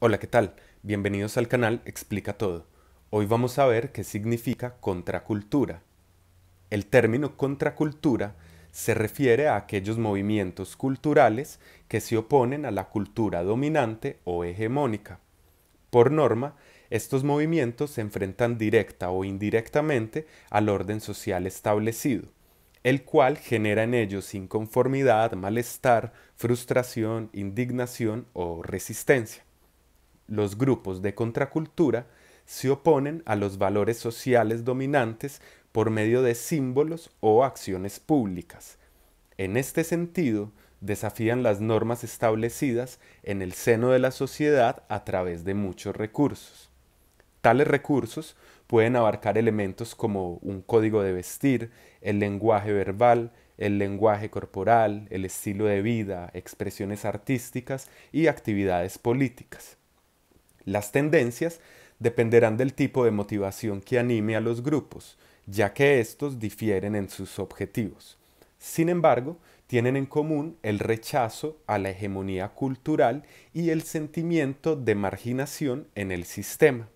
Hola, ¿qué tal? Bienvenidos al canal Explica Todo. Hoy vamos a ver qué significa contracultura. El término contracultura se refiere a aquellos movimientos culturales que se oponen a la cultura dominante o hegemónica. Por norma, estos movimientos se enfrentan directa o indirectamente al orden social establecido, el cual genera en ellos inconformidad, malestar, frustración, indignación o resistencia los grupos de contracultura se oponen a los valores sociales dominantes por medio de símbolos o acciones públicas. En este sentido, desafían las normas establecidas en el seno de la sociedad a través de muchos recursos. Tales recursos pueden abarcar elementos como un código de vestir, el lenguaje verbal, el lenguaje corporal, el estilo de vida, expresiones artísticas y actividades políticas. Las tendencias dependerán del tipo de motivación que anime a los grupos, ya que estos difieren en sus objetivos. Sin embargo, tienen en común el rechazo a la hegemonía cultural y el sentimiento de marginación en el sistema.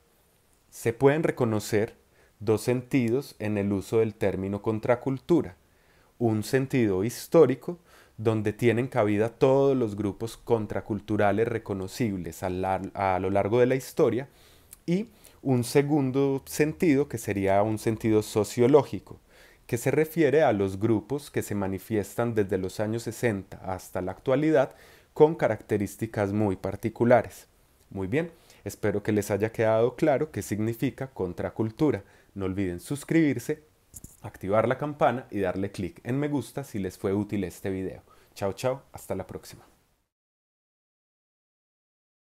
Se pueden reconocer dos sentidos en el uso del término contracultura, un sentido histórico donde tienen cabida todos los grupos contraculturales reconocibles a, lo largo de la historia, y un segundo sentido que sería un sentido sociológico, que se refiere a los grupos que se manifiestan desde los años 60 hasta la actualidad con características muy particulares. Muy bien, espero que les haya quedado claro qué significa contracultura. No olviden suscribirse activar la campana y darle clic en me gusta si les fue útil este video. Chao, chao, hasta la próxima.